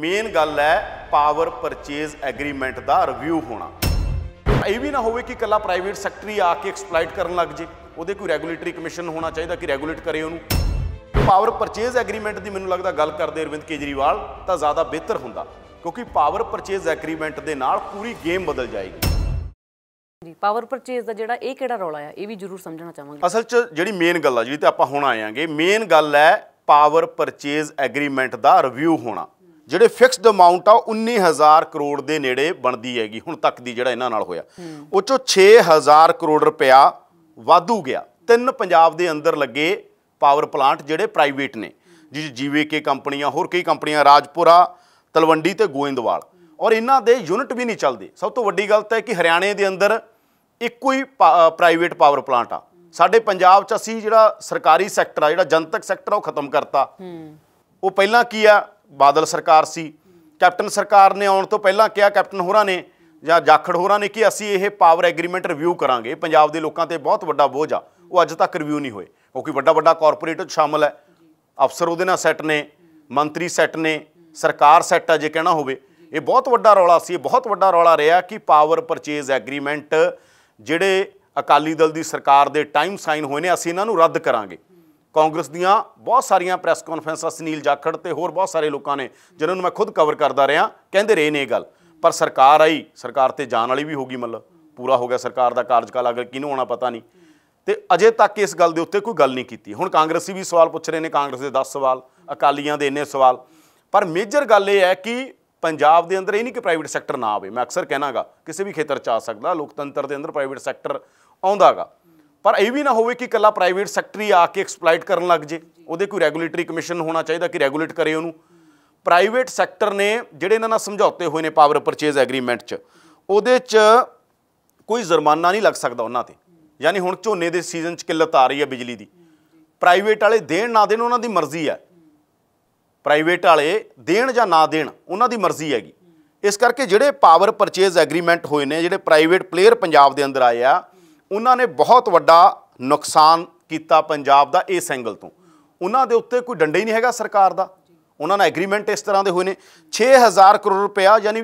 main ਗੱਲ ਹੈ power purchase agreement ਦਾ ਰਿਵਿਊ ਹੋਣਾ ਇਹ ਵੀ ਨਾ ਹੋਵੇ ਕਿ ਕੱਲਾ ਪ੍ਰਾਈਵੇਟ ਸੈਕਟਰੀ ਆ ਕੇ ਐਕਸਪਲੋਇਟ ਕਰਨ ਲੱਗ ਜੇ ਉਹਦੇ ਕੋਈ ਰੈਗੂਲੇਟਰੀ ਕਮਿਸ਼ਨ ਹੋਣਾ ਚਾਹੀਦਾ ਕਿ ਰੈਗੂਲੇਟ ਕਰੇ ਉਹਨੂੰ ਪਾਵਰ ਪਰਚੇਜ਼ ਐਗਰੀਮੈਂਟ ਦੀ ਮੈਨੂੰ ਲੱਗਦਾ ਗੱਲ ਕਰਦੇ ਅਰਵਿੰਦ ਕੇਜਰੀਵਾਲ ਤਾਂ ਜ਼ਿਆਦਾ ਬਿਹਤਰ ਹੁੰਦਾ ਕਿਉਂਕਿ ਪਾਵਰ ਪਰਚੇਜ਼ ਐਗਰੀਮੈਂਟ ਦੇ ਨਾਲ ਪੂਰੀ ਗੇਮ ਬਦਲ ਜਾਏਗੀ ਜੀ ਪਾਵਰ ਪਰਚੇਜ਼ ਦਾ ਜਿਹੜਾ ਇਹ ਕਿਹੜਾ ਰੌਲਾ ਆਇਆ ਇਹ ਵੀ ਜ਼ਰੂਰ ਸਮਝਣਾ ਚਾਹਾਂਗੇ ਅਸਲ 'ਚ ਜਿਹੜੀ ਮੇਨ ਗੱਲ ਆ ਜਿਹੜੀ ਤੇ ਆਪਾਂ ਹੁਣ ਆਏ ਆਂਗੇ ਮੇਨ ਗੱਲ ਹੈ ਪਾਵਰ ਪਰਚੇਜ਼ ਐਗਰੀਮੈਂਟ ਦਾ ਰਿਵਿਊ ਹੋਣਾ ਜਿਹੜੇ ਫਿਕਸਡ ਅਮਾਉਂਟ ਆ 19000 ਕਰੋੜ ਦੇ ਨੇੜੇ ਬਣਦੀ ਹੈਗੀ ਹੁਣ ਤੱਕ ਦੀ ਜਿਹੜਾ ਇਹਨਾਂ ਨਾਲ ਹੋਇਆ ਉਹ ਚੋਂ 6000 ਕਰੋੜ ਰੁਪਿਆ ਵਾਧੂ ਗਿਆ ਤਿੰਨ ਪੰਜਾਬ ਦੇ ਅੰਦਰ ਲੱਗੇ ਪਾਵਰ ਪਲਾਂਟ ਜਿਹੜੇ ਪ੍ਰਾਈਵੇਟ ਨੇ ਜਿਵੇਂ ਕੇ ਕੰਪਨੀਆਂ ਹੋਰ ਕਈ ਕੰਪਨੀਆਂ ਰਾਜਪੁਰਾ ਤਲਵੰਡੀ ਤੇ ਗੋਇੰਦਵਾਲ ਔਰ ਇਹਨਾਂ ਦੇ ਯੂਨਿਟ ਵੀ ਨਹੀਂ ਚੱਲਦੇ ਸਭ ਤੋਂ ਵੱਡੀ ਗੱਲ ਤਾਂ ਹੈ ਕਿ ਹਰਿਆਣੇ ਦੇ ਅੰਦਰ ਇੱਕੋ ਹੀ ਪ੍ਰਾਈਵੇਟ ਪਾਵਰ ਪਲਾਂਟ ਆ ਸਾਡੇ ਪੰਜਾਬ 'ਚ ਅਸੀਂ ਜਿਹੜਾ ਸਰਕਾਰੀ ਸੈਕਟਰ ਆ ਜਿਹੜਾ ਜਨਤਕ ਸੈਕਟਰ ਆ ਉਹ ਖਤਮ ਕਰਤਾ ਉਹ ਪਹਿਲਾਂ ਕੀ ਆ ਬਾਦਲ ਸਰਕਾਰ ਸੀ ਕੈਪਟਨ ਸਰਕਾਰ ਨੇ ਆਉਣ ਤੋਂ ਪਹਿਲਾਂ ਕਿਹਾ ਕੈਪਟਨ ਹੋਰਾਂ ਨੇ ਜਾਂ ਜਾਖੜ ਹੋਰਾਂ ਨੇ ਕਿ ਅਸੀਂ ਇਹ ਪਾਵਰ ਐਗਰੀਮੈਂਟ ਰਿਵਿਊ ਕਰਾਂਗੇ ਪੰਜਾਬ ਦੇ ਲੋਕਾਂ ਤੇ ਬਹੁਤ ਵੱਡਾ ਬੋਝ ਆ ਉਹ ਅੱਜ ਤੱਕ ਰਿਵਿਊ ਨਹੀਂ ਹੋਏ ਕਿਉਂਕਿ ਵੱਡਾ ਵੱਡਾ ਕਾਰਪੋਰੇਟ ਸ਼ਾਮਲ ਹੈ ਅਫਸਰ ਉਹਦੇ ਨਾਲ ਸੈੱਟ ਨੇ ਮੰਤਰੀ ਸੈੱਟ ਨੇ ਸਰਕਾਰ ਸੈੱਟ ਆ ਜੇ ਕਹਿਣਾ ਹੋਵੇ ਇਹ ਬਹੁਤ ਵੱਡਾ ਰੌਲਾ ਸੀ ਇਹ ਬਹੁਤ ਵੱਡਾ ਰੌਲਾ ਰਿਹਾ ਕਿ ਪਾਵਰ ਪਰਚੇਜ਼ ਐਗਰੀਮੈਂਟ ਜਿਹੜੇ ਅਕਾਲੀ ਦਲ ਦੀ ਸਰਕਾਰ ਦੇ ਟਾਈਮ ਸਾਈਨ ਹੋਏ ਨੇ ਅਸੀਂ ਇਹਨਾਂ ਨੂੰ ਰੱਦ ਕਰਾਂਗੇ ਕਾਂਗਰਸ ਦੀਆਂ ਬਹੁਤ ਸਾਰੀਆਂ ਪ੍ਰੈਸ ਕਾਨਫਰੰਸਾਂ ਸੁਨੀਲ ਜਾਖੜ ਤੇ ਹੋਰ ਬਹੁਤ ਸਾਰੇ ਲੋਕਾਂ ਨੇ ਜਿਨ੍ਹਾਂ ਨੂੰ ਮੈਂ ਖੁਦ ਕਵਰ ਕਰਦਾ ਰਿਹਾ ਕਹਿੰਦੇ ਰਹੇ ਨੇ ਇਹ ਗੱਲ ਪਰ ਸਰਕਾਰ ਆਈ ਸਰਕਾਰ ਤੇ ਜਾਣ ਵਾਲੀ ਵੀ ਹੋਗੀ ਮਤਲਬ ਪੂਰਾ ਹੋ ਗਿਆ ਸਰਕਾਰ ਦਾ ਕਾਰਜਕਾਲ ਅਗਰ ਕਿਨੂੰ ਹੋਣਾ ਪਤਾ ਨਹੀਂ ਤੇ ਅਜੇ ਤੱਕ ਇਸ ਗੱਲ ਦੇ ਉੱਤੇ ਕੋਈ ਗੱਲ ਨਹੀਂ ਕੀਤੀ ਹੁਣ ਕਾਂਗਰਸੀ ਵੀ ਸਵਾਲ ਪੁੱਛ ਰਹੇ ਨੇ ਕਾਂਗਰਸ ਦੇ 10 ਸਵਾਲ ਅਕਾਲੀਆਂ ਦੇ ਇੰਨੇ ਸਵਾਲ ਪਰ ਮੇਜਰ ਗੱਲ ਇਹ ਹੈ ਕਿ ਪੰਜਾਬ ਦੇ ਅੰਦਰ ਇਹ ਨਹੀਂ ਕਿ ਪ੍ਰਾਈਵੇਟ ਸੈਕਟਰ ਨਾ ਆਵੇ ਮੈਂ ਅਕਸਰ ਕਹਿਣਾਗਾ ਕਿਸੇ ਵੀ ਖੇਤਰ ਚ ਆ ਸਕਦਾ ਲੋਕਤੰਤਰ ਦੇ ਅੰਦਰ ਪ੍ਰਾਈਵੇਟ ਸੈਕਟਰ ਆਉਂਦਾਗਾ ਪਰ ਇਹ ਵੀ ਨਾ ਹੋਵੇ ਕਿ ਇਕੱਲਾ ਪ੍ਰਾਈਵੇਟ ਸੈਕਟਰੀ ਆ ਕੇ ਐਕਸਪਲੋਇਟ ਕਰਨ ਲੱਗ ਜੇ ਉਹਦੇ ਕੋਈ ਰੈਗੂਲੇਟਰੀ ਕਮਿਸ਼ਨ ਹੋਣਾ ਚਾਹੀਦਾ ਕਿ ਰੈਗੂਲੇਟ ਕਰੇ ਉਹਨੂੰ ਪ੍ਰਾਈਵੇਟ ਸੈਕਟਰ ਨੇ ਜਿਹੜੇ ਇਹਨਾਂ ਨਾਲ ਸਮਝੌਤੇ ਹੋਏ ਨੇ ਪਾਵਰ ਪਰਚੇਜ਼ ਐਗਰੀਮੈਂਟ 'ਚ ਉਹਦੇ 'ਚ ਕੋਈ ਜੁਰਮਾਨਾ ਨਹੀਂ ਲੱਗ ਸਕਦਾ ਉਹਨਾਂ ਤੇ ਯਾਨੀ ਹੁਣ ਝੋਨੇ ਦੇ ਸੀਜ਼ਨ 'ਚ ਕਿੱਲਤ ਆ ਰਹੀ ਹੈ ਬਿਜਲੀ ਦੀ ਪ੍ਰਾਈਵੇਟ ਵਾਲੇ ਦੇਣ ਨਾ ਦੇਣ ਉਹਨਾਂ ਦੀ ਮਰਜ਼ੀ ਹੈ ਪ੍ਰਾਈਵੇਟ ਵਾਲੇ ਦੇਣ ਜਾਂ ਨਾ ਦੇਣ ਉਹਨਾਂ ਦੀ ਮਰਜ਼ੀ ਹੈਗੀ ਇਸ ਕਰਕੇ ਜਿਹੜੇ ਪਾਵਰ ਪਰਚੇਜ਼ ਐਗਰੀਮੈਂਟ ਹੋਏ ਨੇ ਜਿਹੜੇ ਪ੍ਰਾਈਵੇਟ ਪਲੇਅਰ ਪੰਜਾਬ ਦੇ ਅੰਦਰ ਆਏ ਆ ਉਹਨਾਂ ਨੇ ਬਹੁਤ ਵੱਡਾ ਨੁਕਸਾਨ ਕੀਤਾ ਪੰਜਾਬ ਦਾ ਇਸ ਐਂਗਲ ਤੋਂ ਉਹਨਾਂ ਦੇ ਉੱਤੇ ਕੋਈ ਡੰਡਾ ਹੀ ਨਹੀਂ ਹੈਗਾ ਸਰਕਾਰ ਦਾ ਉਹਨਾਂ ਨਾਲ ਐਗਰੀਮੈਂਟ ਇਸ ਤਰ੍ਹਾਂ ਦੇ ਹੋਏ ਨੇ 6000 ਕਰੋੜ ਰੁਪਇਆ ਯਾਨੀ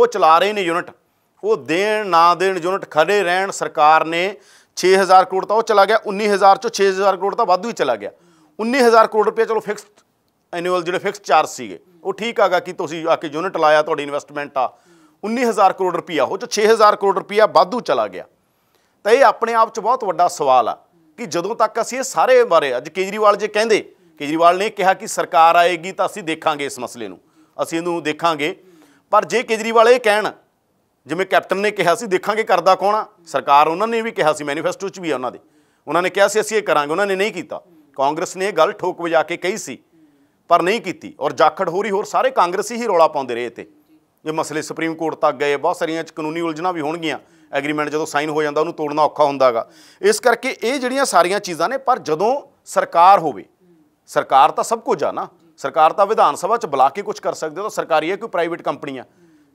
ਉਹ ਚਲਾ ਰਹੇ ਨੇ ਯੂਨਿਟ ਉਹ ਦੇਣ ਨਾ ਦੇਣ ਯੂਨਿਟ ਖੜੇ ਰਹਿਣ ਸਰਕਾਰ ਨੇ 6000 ਕਰੋੜ ਤਾਂ ਉਹ ਚਲਾ ਗਿਆ 19000 ਚੋਂ 6000 ਕਰੋੜ ਤਾਂ ਵਾਧੂ ਹੀ ਚਲਾ ਗਿਆ 19000 ਕਰੋੜ ਰੁਪਇਆ ਚਲੋ ਫਿਕਸ ਐਨੂਅਲ ਜਿਹੜੇ ਫਿਕਸ ਚਾਰਜ ਸੀਗੇ ਉਹ ਠੀਕ ਆਗਾ ਕਿ ਤੁਸੀਂ ਆ ਕੇ ਯੂਨਿਟ ਲਾਇਆ ਤੁਹਾਡੀ ਇਨਵੈਸਟਮੈਂਟ ਆ 19000 ਕਰੋੜ ਰੁਪਇਆ ਉਹ ਚ 6000 ਕਰੋੜ ਰੁਪਇਆ ਵਾਧੂ ਚਲਾ ਗਿਆ ਤਾਂ ਇਹ ਆਪਣੇ ਆਪ 'ਚ ਬਹੁਤ ਵੱਡਾ ਸਵਾਲ ਆ ਕਿ ਜਦੋਂ ਤੱਕ ਅਸੀਂ ਇਹ ਸਾਰੇ ਬਾਰੇ ਅੱਜ ਕੇਜਰੀਵਾਲ ਜੇ ਕਹਿੰਦੇ ਕੇਜਰੀਵਾਲ ਨੇ ਕਿਹਾ ਕਿ ਸਰਕਾਰ ਆਏਗੀ ਤਾਂ ਅਸੀਂ ਦੇਖਾਂਗੇ ਇਸ ਮਸਲੇ ਨੂੰ ਅਸੀਂ ਇਹਨੂੰ ਦੇਖਾਂਗੇ ਪਰ ਜੇ ਕੇਜਰੀਵਾਲ ਇਹ ਕਹਿਣ ਜਿਵੇਂ ਕੈਪਟਨ ਨੇ ਕਿਹਾ ਸੀ ਦੇਖਾਂਗੇ ਕਰਦਾ ਕੌਣ ਆ ਸਰਕਾਰ ਉਹਨਾਂ ਨੇ ਵੀ ਕਿਹਾ ਸੀ ਮੈਨੀਫੈਸਟੋ 'ਚ ਵੀ ਆ ਉਹਨਾਂ ਦੇ ਉਹਨਾਂ ਨੇ ਕਿਹਾ ਸੀ ਅਸੀਂ ਇਹ ਕਰਾਂਗੇ ਉਹਨਾਂ ਨੇ ਨਹੀਂ ਕੀਤਾ ਕਾਂਗਰਸ ਨੇ ਇਹ ਗੱਲ ਠੋਕ ਵਜਾ ਕੇ ਕਹੀ ਸੀ ਪਰ ਨਹੀਂ ਕੀਤੀ ਔਰ ਜਾਖੜ ਹੋਰੀ ਹੋਰ ਸਾਰੇ ਕਾਂਗਰਸੀ ਹੀ ਰੋਲਾ ਪਾਉਂਦੇ ਰਹੇ ਤੇ ਇਹ ਮਸਲੇ ਸੁਪਰੀਮ ਕੋਰਟ ਤੱਕ ਗਏ ਬਹੁਤ ਸਾਰੀਆਂ ਚ ਕਾਨੂੰਨੀ ਉਲਝਣਾਂ ਵੀ ਹੋਣਗੀਆਂ ਐਗਰੀਮੈਂਟ ਜਦੋਂ ਸਾਈਨ ਹੋ ਜਾਂਦਾ ਉਹਨੂੰ ਤੋੜਨਾ ਔਖਾ ਹੁੰਦਾਗਾ ਇਸ ਕਰਕੇ ਇਹ ਜਿਹੜੀਆਂ ਸਾਰੀਆਂ ਚੀਜ਼ਾਂ ਨੇ ਪਰ ਜਦੋਂ ਸਰਕਾਰ ਹੋਵੇ ਸਰਕਾਰ ਤਾਂ ਸਭ ਕੁਝ ਆ ਨਾ ਸਰਕਾਰ ਤਾਂ ਵਿਧਾਨ ਸਭਾ 'ਚ ਬੁਲਾ ਕੇ ਕੁਝ ਕਰ ਸਕਦੇ ਹੋ ਤਾਂ ਸਰਕਾਰੀ ਹੈ ਕੋਈ ਪ੍ਰਾਈਵੇਟ ਕੰਪਨੀ ਆ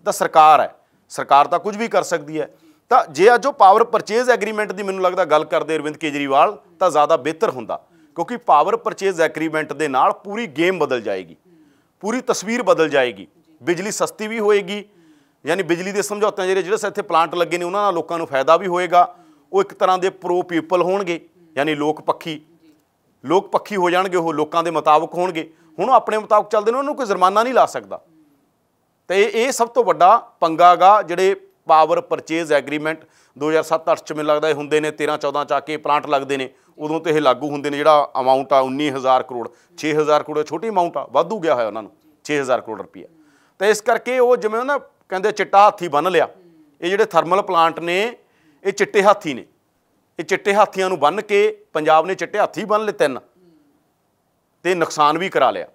ਤਾਂ ਸਰਕਾਰ ਹੈ ਸਰਕਾਰ ਤਾਂ ਕੁਝ ਵੀ ਕਰ ਸਕਦੀ ਹੈ ਤਾਂ ਜੇ ਅੱਜ ਉਹ ਪਾਵਰ ਪਰਚੇਜ਼ ਐਗਰੀਮੈਂਟ ਦੀ ਮੈਨੂੰ ਲੱਗਦਾ ਗੱਲ ਕਰਦੇ ਅਰਵਿੰਦ ਕੇਜਰੀਵਾਲ ਤਾਂ ਜ਼ਿਆਦਾ ਬਿਹਤਰ ਹੁੰਦਾ ਕਿਉਂਕਿ ਪਾਵਰ ਪਰਚੇਜ਼ ਐਗਰੀਮੈਂਟ ਦੇ ਨਾਲ ਪੂਰੀ ਗੇਮ ਬਦਲ ਜਾਏਗੀ ਪੂਰੀ ਤਸਵੀਰ ਬਦਲ ਜਾਏਗੀ ਬਿਜਲੀ ਸਸਤੀ ਵੀ ਹੋਏਗੀ ਯਾਨੀ ਬਿਜਲੀ ਦੇ ਸਮਝੌਤਿਆਂ ਜਿਹੜੇ ਜਿਹੜੇ ਇੱਥੇ ਪਲਾਂਟ ਲੱਗੇ ਨੇ ਉਹਨਾਂ ਨਾਲ ਲੋਕਾਂ ਨੂੰ ਫਾਇਦਾ ਵੀ ਹੋਏਗਾ ਉਹ ਇੱਕ ਤਰ੍ਹਾਂ ਦੇ ਪ੍ਰੋ ਪੀਪਲ ਹੋਣਗੇ ਯਾਨੀ ਲੋਕ ਪੱਖੀ ਲੋਕ ਪੱਖੀ ਹੋ ਜਾਣਗੇ ਉਹ ਲੋਕਾਂ ਦੇ ਮੁਤਾਬਕ ਹੋਣਗੇ ਹੁਣ ਉਹ ਆਪਣੇ ਮੁਤਾਬਕ ਚੱਲਦੇ ਨੇ ਉਹਨਾਂ ਨੂੰ ਕੋਈ ਜੁਰਮਾਨਾ ਨਹੀਂ ਲਾ ਸਕਦਾ ਤੇ ਇਹ ਸਭ ਤੋਂ ਵੱਡਾ ਪੰਗਾਗਾ ਜਿਹੜੇ ਪਾਵਰ ਪਰਚੇਜ਼ ਐਗਰੀਮੈਂਟ 2007 08 ਚ ਮੈਨੂੰ ਲੱਗਦਾ ਇਹ ਹੁੰਦੇ ਨੇ 13-14 ਚ ਆ ਕੇ ਪਲਾਂਟ ਲੱਗਦੇ ਨੇ ਉਦੋਂ ਤੇ ਇਹ ਲਾਗੂ ਹੁੰਦੇ ਨੇ ਜਿਹੜਾ ਅਮਾਉਂਟ ਆ 19000 ਕਰੋੜ 6000 ਕਰੋੜ ਛੋਟੀ ਅਮਾਉਂਟ ਆ ਵਾਧੂ ਗਿਆ ਹੋਇਆ ਉਹਨਾਂ ਨੂੰ 6000 ਕਰੋੜ ਰੁਪਏ ਤੇ ਇਸ ਕਰਕੇ ਉਹ ਜਿਵੇਂ ਉਹਨਾਂ ਕਹਿੰਦੇ ਚਿੱਟਾ ਹਾਥੀ ਬੰਨ ਲਿਆ ਇਹ ਜਿਹੜੇ ਥਰਮਲ ਪਲਾਂਟ ਨੇ ਇਹ ਚਿੱਟੇ ਹਾਥੀ ਨੇ ਇਹ ਚਿੱਟੇ ਹਾਥੀਆਂ ਨੂੰ ਬੰਨ ਕੇ ਪੰਜਾਬ ਨੇ ਚਿੱਟੇ ਹਾਥੀ ਬੰਨ ਲਏ ਤਿੰਨ ਤੇ ਨੁਕਸਾਨ ਵੀ ਕਰਾ ਲਿਆ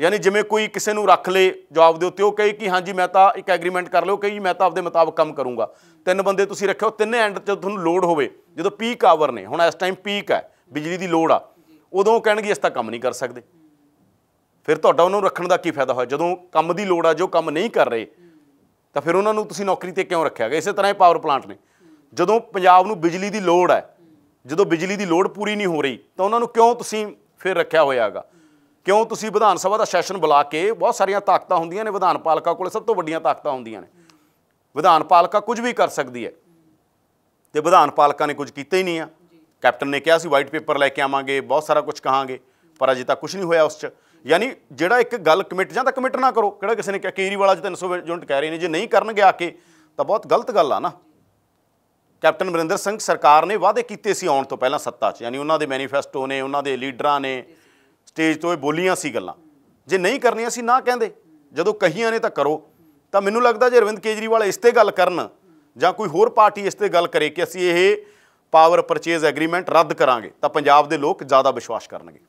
ਯਾਨੀ ਜਿਵੇਂ ਕੋਈ ਕਿਸੇ ਨੂੰ ਰੱਖ ਲੇ ਜਵਾਬ ਦੇ ਉੱਤੇ ਉਹ ਕਹੇ ਕਿ ਹਾਂਜੀ ਮੈਂ ਤਾਂ ਇੱਕ ਐਗਰੀਮੈਂਟ ਕਰ ਲਿਓ ਕਿ ਮੈਂ ਤਾਂ ਆਪਦੇ ਮੁਤਾਬਕ ਕੰਮ ਕਰੂੰਗਾ ਤਿੰਨ ਬੰਦੇ ਤੁਸੀਂ ਰੱਖਿਓ ਤਿੰਨੇ ਐਂਡ ਤੇ ਤੁਹਾਨੂੰ ਲੋਡ ਹੋਵੇ ਜਦੋਂ ਪੀਕ ਆਵਰ ਨੇ ਹੁਣ ਇਸ ਟਾਈਮ ਪੀਕ ਹੈ ਬਿਜਲੀ ਦੀ ਲੋਡ ਆ ਉਦੋਂ ਕਹਿਣਗੇ ਇਸ ਤਾਂ ਕੰਮ ਨਹੀਂ ਕਰ ਸਕਦੇ ਫਿਰ ਤੁਹਾਡਾ ਉਹਨਾਂ ਨੂੰ ਰੱਖਣ ਦਾ ਕੀ ਫਾਇਦਾ ਹੋਇਆ ਜਦੋਂ ਕੰਮ ਦੀ ਲੋੜ ਆ ਜੋ ਕੰਮ ਨਹੀਂ ਕਰ ਰਹੇ ਤਾਂ ਫਿਰ ਉਹਨਾਂ ਨੂੰ ਤੁਸੀਂ ਨੌਕਰੀ ਤੇ ਕਿਉਂ ਰੱਖਿਆ ਗਿਆ ਇਸੇ ਤਰ੍ਹਾਂ ਇਹ ਪਾਵਰ ਪਲਾਂਟ ਨੇ ਜਦੋਂ ਪੰਜਾਬ ਨੂੰ ਬਿਜਲੀ ਦੀ ਲੋੜ ਹੈ ਜਦੋਂ ਬਿਜਲੀ ਦੀ ਲੋੜ ਪੂਰੀ ਨਹੀਂ ਹੋ ਰਹੀ ਤਾਂ ਉਹਨਾਂ ਨੂੰ ਕਿਉਂ ਤੁਸੀਂ ਫਿਰ ਰੱਖਿਆ ਹੋਇਆਗਾ ਕਿਉਂ ਤੁਸੀਂ ਵਿਧਾਨ ਸਭਾ ਦਾ ਸੈਸ਼ਨ ਬੁਲਾ ਕੇ ਬਹੁਤ ਸਾਰੀਆਂ ਤਾਕਤਾਂ ਹੁੰਦੀਆਂ ਨੇ ਵਿਧਾਨ ਪਾਲਿਕਾ ਕੋਲ ਸਭ ਤੋਂ ਵੱਡੀਆਂ ਤਾਕਤਾਂ ਹੁੰਦੀਆਂ ਨੇ ਵਿਧਾਨ ਪਾਲਿਕਾ ਕੁਝ ਵੀ ਕਰ ਸਕਦੀ ਹੈ ਤੇ ਵਿਧਾਨ ਪਾਲਿਕਾ ਨੇ ਕੁਝ ਕੀਤਾ ਹੀ ਨਹੀਂ ਆ ਕੈਪਟਨ ਨੇ ਕਿਹਾ ਸੀ ਵਾਈਟ ਪੇਪਰ ਲੈ ਕੇ ਆਵਾਂਗੇ ਬਹੁਤ ਸਾਰਾ ਕੁਝ ਕਹਾਂਗੇ ਪਰ ਅਜੇ ਤੱਕ ਕੁਝ ਨਹੀਂ ਹੋਇਆ ਉਸ 'ਚ ਯਾਨੀ ਜਿਹੜਾ ਇੱਕ ਗੱਲ ਕਮਿਟ ਜਾਂ ਤਾਂ ਕਮਿਟ ਨਾ ਕਰੋ ਕਿਹੜਾ ਕਿਸੇ ਨੇ ਕਿਹਾ ਕੇਰੀ ਵਾਲਾ ਚ 300 ਯੂਨਿਟ ਕਹਿ ਰਹੇ ਨੇ ਜੇ ਨਹੀਂ ਕਰਨਗੇ ਆ ਕੇ ਤਾਂ ਬਹੁਤ ਗਲਤ ਗੱਲ ਆ ਨਾ ਕੈਪਟਨ ਮਰਿੰਦਰ ਸਿੰਘ ਸਰਕਾਰ ਨੇ ਵਾਅਦੇ ਕੀਤੇ ਸੀ ਆਉਣ ਤੋਂ ਪਹਿਲਾਂ ਸੱਤਾ 'ਚ ਯਾਨੀ ਉਹਨਾਂ ਦੇ ਮੈਨੀਫੈਸਟੋ ਨੇ ਉਹਨਾਂ ਦੇ ਲੀਡਰਾਂ ਨੇ ਸਟੇਜ ਤੋਂ ਇਹ ਬੋਲੀਆਂ ਸੀ ਗੱਲਾਂ ਜੇ ਨਹੀਂ ਕਰਨੀਆਂ ਸੀ ਨਾ ਕਹਿੰਦੇ ਜਦੋਂ ਕਹੀਆਂ ਨੇ ਤਾਂ ਕਰੋ ਤਾਂ ਮੈਨੂੰ ਲੱਗਦਾ ਜੇ ਅਰਵਿੰਦ ਕੇਜਰੀਵਾਲ ਇਸ ਤੇ ਗੱਲ ਕਰਨ ਜਾਂ ਕੋਈ ਹੋਰ ਪਾਰਟੀ ਇਸ ਤੇ ਗੱਲ ਕਰੇ ਕਿ ਅਸੀਂ ਇਹ ਪਾਵਰ ਪਰਚੇਜ਼ ਐਗਰੀਮੈਂਟ ਰੱਦ ਕਰਾਂਗੇ ਤਾਂ ਪੰਜਾਬ ਦੇ ਲੋਕ ਜ਼ਿਆਦਾ ਵਿਸ਼ਵਾਸ ਕਰਨਗੇ